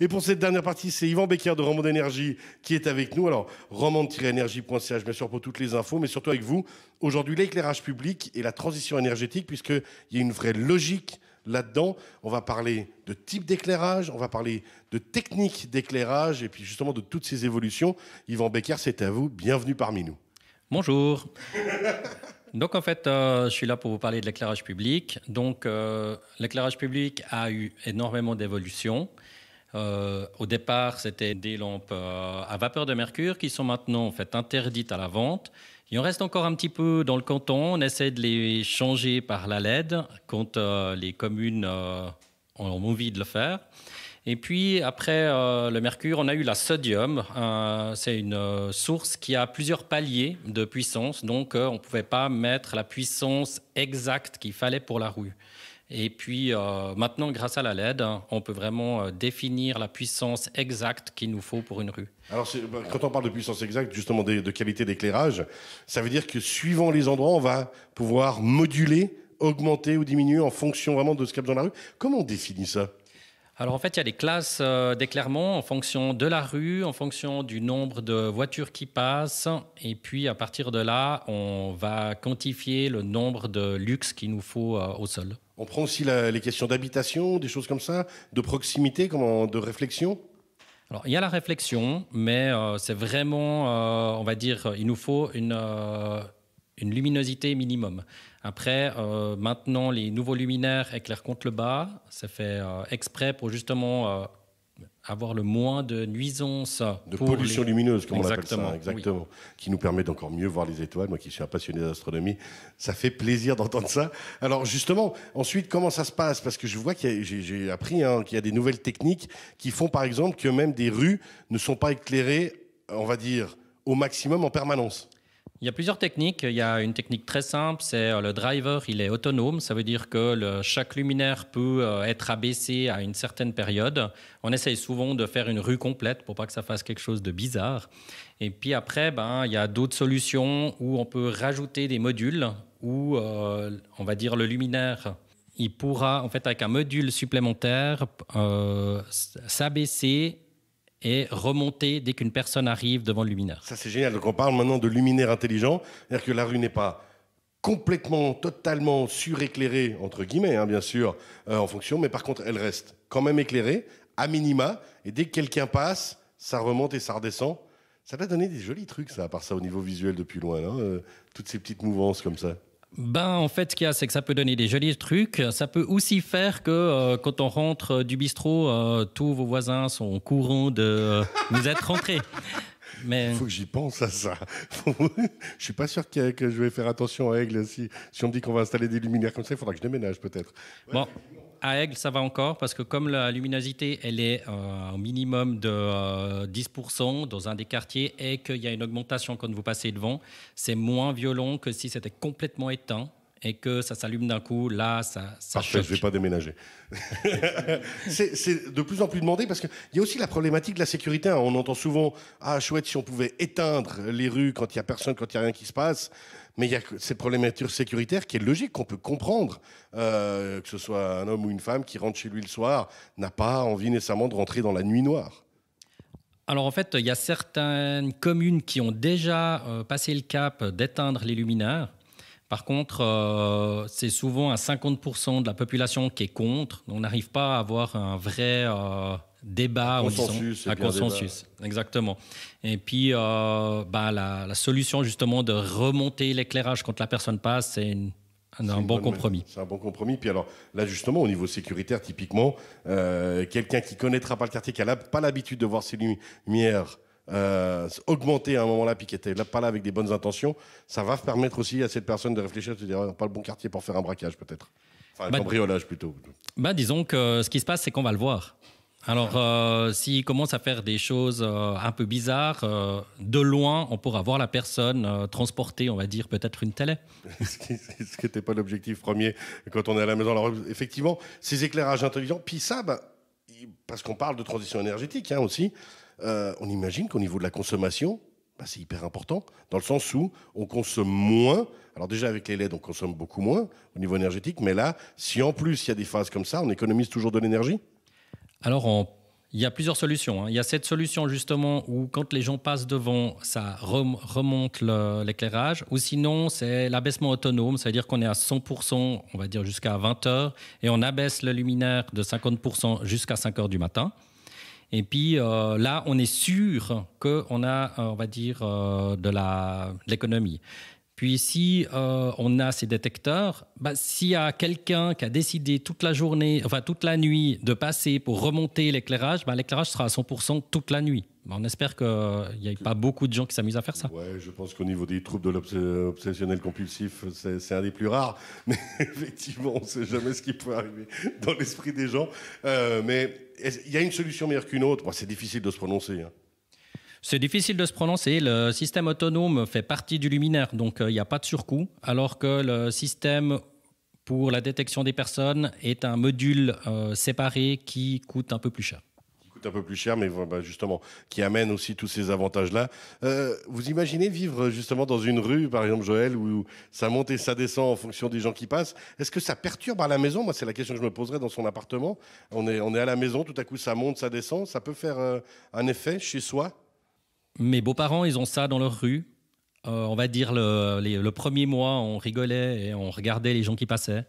Et pour cette dernière partie, c'est Yvan Becker de Roman d'énergie qui est avec nous. Alors, roman-énergie.ch, bien sûr, pour toutes les infos, mais surtout avec vous. Aujourd'hui, l'éclairage public et la transition énergétique, puisqu'il y a une vraie logique là-dedans. On va parler de type d'éclairage, on va parler de technique d'éclairage, et puis justement de toutes ces évolutions. Yvan Becker, c'est à vous. Bienvenue parmi nous. Bonjour. Donc en fait, euh, je suis là pour vous parler de l'éclairage public. Donc euh, l'éclairage public a eu énormément d'évolutions. Euh, au départ, c'était des lampes euh, à vapeur de mercure qui sont maintenant interdites à la vente. Il en reste encore un petit peu dans le canton. On essaie de les changer par la LED quand euh, les communes ont envie de le faire. Et puis après le mercure, on a eu la sodium. c'est une source qui a plusieurs paliers de puissance, donc on ne pouvait pas mettre la puissance exacte qu'il fallait pour la rue. Et puis euh, maintenant, grâce à la LED, hein, on peut vraiment euh, définir la puissance exacte qu'il nous faut pour une rue. Alors bah, quand on parle de puissance exacte, justement de, qualité d'éclairage, ça veut dire que suivant les endroits, on va pouvoir moduler, augmenter ou diminuer en fonction vraiment de ce qu'il y a dans la rue. Comment on définit ça alors en fait, il y a des classes euh, d'éclairement en fonction de la rue, en fonction du nombre de voitures qui passent. Et puis à partir de là, on va quantifier le nombre de luxe qu'il nous faut au sol. On prend aussi les questions d'habitation, des choses comme ça, de proximité, comment, de réflexion alors, il y a la réflexion, mais euh, c'est vraiment, euh, on va dire, il nous faut une, euh, une luminosité minimum. Après, maintenant, les nouveaux luminaires éclairent contre le bas. C'est fait exprès pour justement avoir le moins de nuisances. De pollution lumineuse, comme on appelle ça. Exactement. Qui nous permet d'encore mieux voir les étoiles. Moi qui suis un passionné d'astronomie, ça fait plaisir d'entendre ça. Alors justement, ensuite, comment ça se passe Parce que je vois que j'ai appris hein, qu'il y a des nouvelles techniques qui font par exemple que même des rues ne sont pas éclairées, on va dire, au maximum en permanence. Il y a plusieurs techniques. Il y a une technique très simple, c'est euh, le driver, il est autonome. Ça veut dire que le, chaque luminaire peut euh, être abaissé à une certaine période. On essaye souvent de faire une rue complète pour pas que ça fasse quelque chose de bizarre. Et puis après, ben, il y a d'autres solutions où on peut rajouter des modules où, euh, on va dire, le luminaire il pourra, en fait, avec un module supplémentaire, euh, s'abaisser et remonter dès qu'une personne arrive devant le luminaire. Ça, c'est génial. Donc, on parle maintenant de luminaire intelligent. C'est-à-dire que la rue n'est pas complètement, totalement suréclairée, entre guillemets, hein, bien sûr, euh, en fonction, mais par contre, elle reste quand même éclairée, à minima, et dès que quelqu'un passe, ça remonte et ça redescend. Ça va donner des jolis trucs, ça, à part ça, au niveau visuel depuis loin, hein, euh, toutes ces petites mouvances comme ça ben, en fait, ce qu'il y a, c'est que ça peut donner des jolis trucs. Ça peut aussi faire que euh, quand on rentre euh, du bistrot, euh, tous vos voisins sont au courant de nous vous rentrés. Mais... Il faut que j'y pense à ça. je suis pas sûr que, je vais faire attention à Aigle. Si, si on me dit qu'on va installer des luminaires comme ça, il faudra que je déménage peut-être. bon à Aigle, ça va encore, parce que comme la luminosité, elle est euh, au un minimum de 10% euh, dans un des quartiers et qu'il y a une augmentation quand vous passez devant, c'est moins violent que si c'était complètement éteint et que ça s'allume d'un coup, là, ça, ça Parfait, je vais pas déménager. c'est de plus en plus demandé parce qu'il y a aussi la problématique de la sécurité. Hein. On entend souvent, ah chouette, si on pouvait éteindre les rues quand il y a personne, quand il y a rien qui se passe. Mais il y a ces problématiques sécuritaires qui est logique, qu'on peut comprendre. Euh, que ce soit un homme ou une femme qui rentre chez lui le soir, n'a pas envie nécessairement de rentrer dans la nuit noire. Alors en fait, il y a certaines communes qui ont déjà euh, passé le cap d'éteindre les luminaires. Par contre, euh, c'est souvent à 50% de la population qui est contre. On n'arrive pas à avoir un vrai, débat, un consensus. consensus. Exactement. Et puis, bah, la, solution justement de remonter l'éclairage quand la personne passe, c'est un, bon compromis. C'est un bon compromis. Puis alors, là, justement, au niveau sécuritaire, typiquement, euh, quelqu'un qui connaîtra pas le quartier, qui n'a pas l'habitude de voir ses lumières euh, augmenter à un moment-là, puis qui était pas là avec des bonnes intentions, ça va permettre aussi à cette personne de réfléchir, de se dire, oh, pas le bon quartier pour faire un braquage, peut-être. Enfin, un bah, cambriolage plutôt. Bah, disons que ce qui se passe, c'est qu'on va le voir. Alors, si euh, s'il commence à faire des choses euh, un peu bizarres, euh, de loin, on pourra voir la personne transporter, on va dire, peut-être une télé. ce qui n'était pas l'objectif premier quand on est à la maison. Alors, effectivement, ces éclairages intelligents, puis ça, bah, parce qu'on parle de transition énergétique hein, aussi, on imagine qu'au niveau de la consommation, bah, c'est hyper important, dans le sens où on consomme moins. Alors déjà avec les LED, on consomme beaucoup moins au niveau énergétique, mais là, si en plus il y a des phases comme ça, on économise toujours de l'énergie alors, il y a plusieurs solutions. Hein. Il y a cette solution justement où quand les gens passent devant, ça remonte l'éclairage. Ou sinon, c'est l'abaissement autonome, c'est-à-dire qu'on est à 100%, on va dire jusqu'à 20 heures, et on abaisse le luminaire de 50% jusqu'à 5 heures du matin. Et puis euh, là, on est sûr qu'on a, euh, on va dire, euh, de l'économie. Puis si euh, on a ces détecteurs, bah, s'il y a quelqu'un qui a décidé toute la journée, enfin toute la nuit, de passer pour remonter l'éclairage, bah, l'éclairage sera à 100% toute la nuit. Bah, on espère qu'il n'y euh, ait pas beaucoup de gens qui s'amusent à faire ça. Oui, je pense qu'au niveau des troubles de l'obsessionnel compulsif, c'est un des plus rares. Mais effectivement, on ne sait jamais ce qui peut arriver dans l'esprit des gens. Euh, mais il y a une solution meilleure qu'une autre. c'est difficile de se prononcer. Hein. C'est difficile de se prononcer. Le système autonome fait partie du luminaire, donc euh, il n'y a pas de surcoût, alors que le système pour la détection des personnes est un module euh, séparé qui coûte un peu plus cher coûte un peu plus cher, mais bah, justement, qui amène aussi tous ces avantages-là. Euh, vous imaginez vivre justement dans une rue, par exemple, Joël, où ça monte et ça descend en fonction des gens qui passent. Est-ce que ça perturbe à la maison Moi, c'est la question que je me poserais dans son appartement. On est, on est à la maison, tout à coup, ça monte, ça descend. Ça peut faire un effet chez soi mes beaux-parents, ils ont ça dans leur rue. Euh, on va dire le, premier mois, on rigolait et on regardait les gens qui passaient.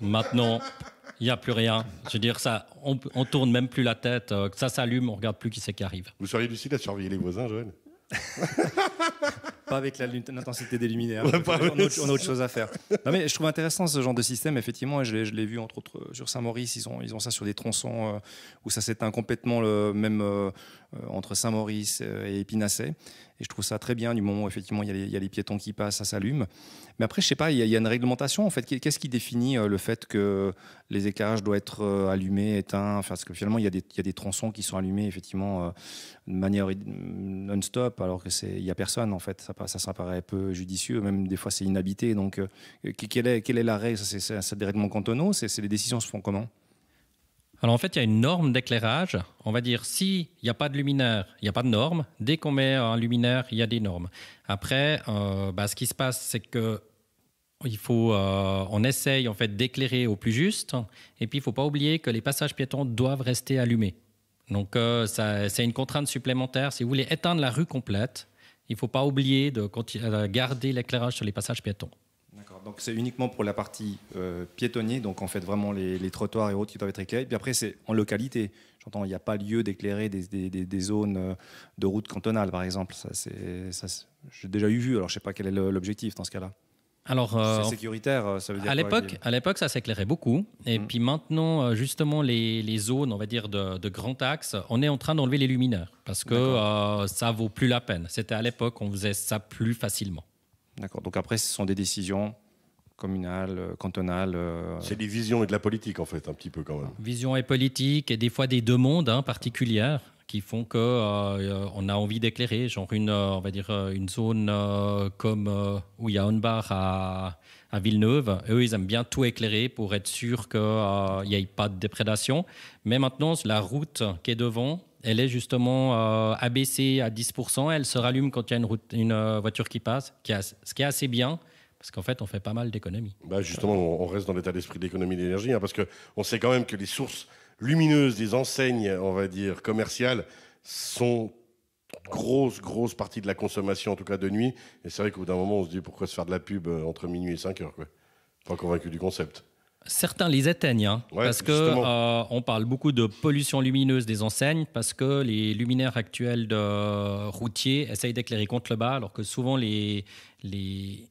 Maintenant, il n'y a plus rien. Je veux dire, ça, on, ne tourne même plus la tête. Euh, ça s'allume, on regarde plus qui c'est qui arrive. Vous seriez lucide à surveiller les voisins, Joël pas avec l'intensité des luminaires. on, a, autre, chose à faire. Non, mais je trouve intéressant ce genre de système, effectivement. Et je l'ai vu, entre autres, euh, sur Saint-Maurice. Ils ont, ils ont ça sur des tronçons euh, où ça s'éteint complètement, le, même euh, entre Saint-Maurice et Épinacé. Et je trouve ça très bien du moment où effectivement il y, a les piétons qui passent, ça s'allume. Mais après, je sais pas, il y, a une réglementation en fait. Qu'est-ce qui définit euh, le fait que les éclairages doivent être euh, allumés, éteints enfin, Parce que finalement, il y, a des tronçons qui sont allumés effectivement euh, de manière non-stop, alors que c'est il y a personne en fait. Ça, ça, paraît peu judicieux, même des fois c'est inhabité. Donc, quelle est, quelle est la règle C'est des règlements cantonaux C'est les décisions se font comment alors en fait, il y a une norme d'éclairage. On va dire, s'il n'y a pas de luminaire, il n'y a pas de norme. Dès qu'on met un luminaire, il y a des normes. Après, euh, bah, ce qui se passe, c'est que il faut, euh, on essaye en fait d'éclairer au plus juste. Et puis, il ne faut pas oublier que les passages piétons doivent rester allumés. Donc, euh, c'est une contrainte supplémentaire. Si vous voulez éteindre la rue complète, il ne faut pas oublier de garder l'éclairage sur les passages piétons. D'accord, donc c'est uniquement pour la partie euh, piétonnier, donc en fait vraiment les, trottoirs et autres qui doivent être éclairés. Puis après, c'est en localité. J'entends, il n'y a pas lieu d'éclairer des, zones euh, de route cantonale, par exemple. Ça, J'ai déjà eu vu, alors je ne sais pas quel est l'objectif dans ce cas-là. Alors, euh, sécuritaire, ça veut dire à l'époque, à l'époque, ça s'éclairait beaucoup. Et mhm. puis maintenant, justement, les, zones, on va dire de, de, grand axe, on est en train d'enlever les lumineurs parce que ça ne ça vaut plus la peine. C'était à l'époque, on faisait ça plus facilement. D'accord. Donc après, ce sont des décisions communales, euh, cantonales. Euh, C'est des visions et de la politique, en fait, un petit peu quand même. Vision et politique, et des fois des deux mondes hein, particulières qui font que euh, on a envie d'éclairer, genre une, on va dire une zone comme où il y a Honbar à, à Villeneuve. Eux, ils aiment bien tout éclairer pour être sûr qu'il n'y ait pas de déprédation. Mais maintenant, la route qui est devant, elle est justement euh, abaissée à 10%. Elle se rallume quand il y a une, euh, voiture qui passe, qui ce qui est assez bien. Parce qu'en fait, on fait pas mal d'économies. Bah justement, on reste dans l'état d'esprit d'économie d'énergie, hein, parce parce qu'on sait quand même que les sources lumineuses des enseignes, on va dire, commerciales, sont grosse, grosse partie de la consommation, en tout cas de nuit. Et c'est vrai qu'au bout d'un moment, on se dit pourquoi se faire de la pub euh, entre minuit et 5 heures. Quoi. Pas convaincu du concept. Certains les éteignent, hein, parce que euh, on parle beaucoup de pollution lumineuse des enseignes, parce que les luminaires actuels de routiers essayent d'éclairer contre le bas, alors que souvent les, les,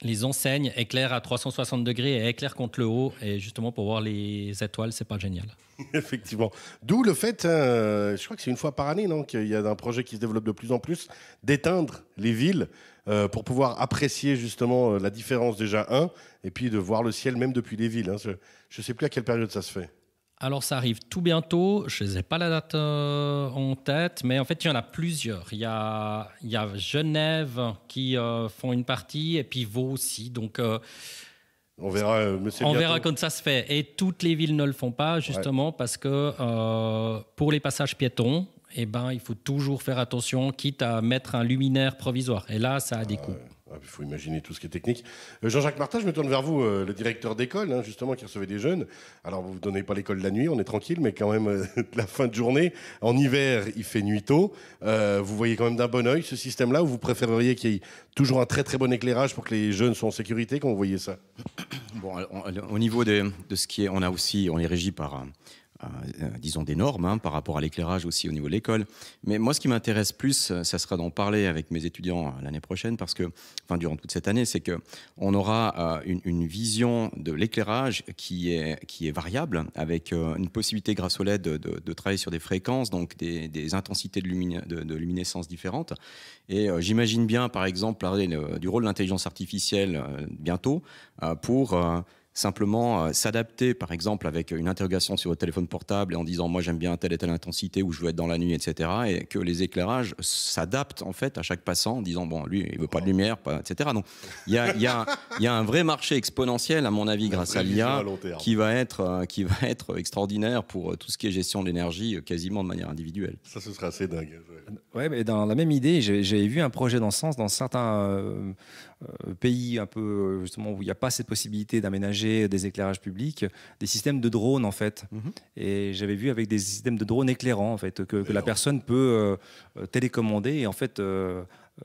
les enseignes éclairent à 360 degrés et éclairent contre le haut, et justement pour voir les étoiles, c'est pas génial. Effectivement. D'où le fait, euh, je crois que c'est une fois par année, non, qu'il y a un projet qui se développe de plus en plus, d'éteindre les villes euh, pour pouvoir apprécier justement euh, la différence déjà, un, et puis de voir le ciel même depuis les villes. Hein. Je ne sais plus à quelle période ça se fait. Alors ça arrive tout bientôt, je n'ai pas la date euh, en tête, mais en fait il y en a plusieurs. Il y a, Genève qui font une partie et puis Vaud aussi. Donc on verra, on verra quand ça se fait. Et toutes les villes ne le font pas justement parce que pour les passages piétons, eh ben, il faut toujours faire attention, quitte à mettre un luminaire provisoire. Et là, ça a des coûts. Ah, il faut imaginer tout ce qui est technique. Euh, Jean-Jacques Martin, je me tourne vers vous, euh, le directeur d'école, hein, justement, qui recevait des jeunes. Alors, vous ne donnez pas l'école la nuit, on est tranquille, mais quand même, euh, la fin de journée, en hiver, il fait nuit tôt. vous voyez quand même d'un bon oeil ce système-là, ou vous préféreriez qu'il y ait toujours un très très bon éclairage pour que les jeunes soient en sécurité quand vous voyez ça Bon, au niveau de, de, ce qui est, on a aussi, on est régi par euh, euh, disons, des normes hein, par rapport à l'éclairage aussi au niveau de l'école. Mais moi, ce qui m'intéresse plus, euh, ça sera d'en parler avec mes étudiants l'année prochaine, parce que, enfin, durant toute cette année, c'est que on aura une, vision de l'éclairage qui est, variable, avec une possibilité grâce au LED de, travailler sur des fréquences, donc des, intensités de, de, luminescence différentes. Et j'imagine bien, par exemple, parler du rôle de l'intelligence artificielle bientôt pour Simplement, euh, s'adapter, par exemple, avec une interrogation sur votre téléphone portable et en disant moi j'aime bien telle et telle intensité ou je veux être dans la nuit, etc. Et que les éclairages s'adaptent en fait à chaque passant en disant bon, lui il veut pas de lumière, pas, etc. Donc il y a, y, a, y a, un vrai marché exponentiel, à mon avis, grâce à l'IA, qui, va être, euh, qui va être extraordinaire pour euh, tout ce qui est gestion de l'énergie quasiment de manière individuelle. Ça, ce serait assez dingue. Ouais, mais dans la même idée, j'avais vu un projet dans ce sens dans certains. Euh, pays un peu euh, justement où il n'y a pas cette possibilité d'aménager des éclairages publics, des systèmes de drones en fait. Mhm. Et j'avais vu avec des systèmes de drones éclairants en fait que, la personne peut euh, télécommander et en fait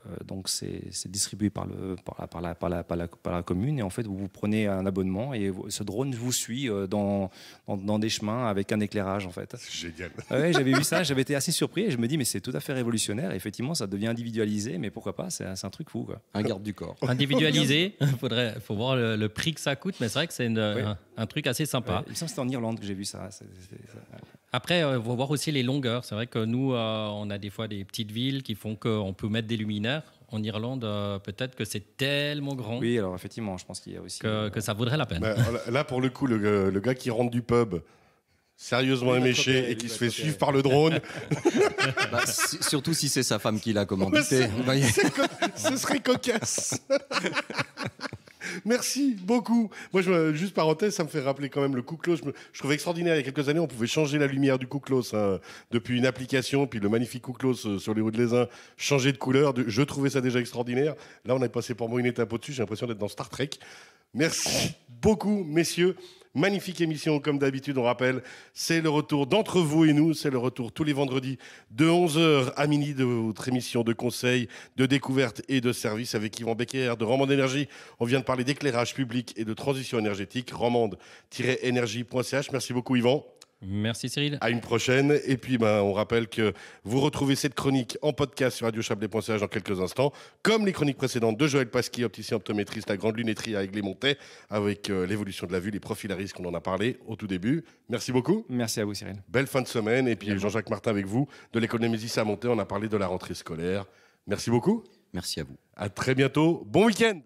euh, donc c'est distribué par, le, par, la, par, la, par, la, par, la, commune et en fait vous prenez un abonnement et ce drone vous suit euh, dans, dans, des chemins avec un éclairage en fait. Génial. Ouais, j'avais vu ça, j'avais été assez surpris et je me dis mais c'est tout à fait révolutionnaire. Effectivement ça devient individualisé mais pourquoi pas, c'est un truc fou Un garde du corps. Individualisé, faudrait faut voir le, prix que ça coûte mais c'est vrai que c'est un, truc assez sympa. Ouais, c'était en Irlande que j'ai vu ça. Après, il euh, faut voir aussi les longueurs. C'est vrai que nous, on a des fois des petites villes qui font qu'on peut mettre des lumières en Irlande, euh, peut-être que c'est tellement grand. Oui, alors effectivement, je pense qu'il y a aussi. Que, euh, ça vaudrait la peine. Bah, là, pour le coup, euh, le, gars qui rentre du pub. Sérieusement éméché et qui se fait suivre par le drone. Bah, surtout si c'est sa femme qui l'a commandité. ce serait cocasse. Merci beaucoup. Moi, je, juste parenthèse, ça me fait rappeler quand même le couclos. Je, je trouvais extraordinaire. Il y a quelques années, on pouvait changer la lumière du couclos Close hein. depuis une application, puis le magnifique Close euh, sur les roues de Lézin, changer de couleur. je trouvais ça déjà extraordinaire. Là, on est passé pour moi une étape au-dessus. J'ai l'impression d'être dans Star Trek. Merci beaucoup, messieurs. Magnifique émission, comme d'habitude, on rappelle, c'est le retour d'entre vous et nous, c'est le retour tous les vendredis de 11h à minuit de votre émission de conseil, de découverte et de service avec Yvan Becker de Romande Énergie. On vient de parler d'éclairage public et de transition énergétique, romande-énergie.ch. Merci beaucoup Yvan. Merci Cyril. À une prochaine. Et puis, ben, on rappelle que vous retrouvez cette chronique en podcast sur Radio radiochablais.ch dans quelques instants, comme les chroniques précédentes de Joël Pasqui, opticien optométriste à Grande Lunetterie à et avec euh, l'évolution de la vue, les profils à risque, on en a parlé au tout début. Merci beaucoup. Merci à vous Cyril. Belle fin de semaine. Et puis, Jean-Jacques Martin avec vous de l'économie à Monté. on a parlé de la rentrée scolaire. Merci beaucoup. Merci à vous. À très bientôt. Bon week-end.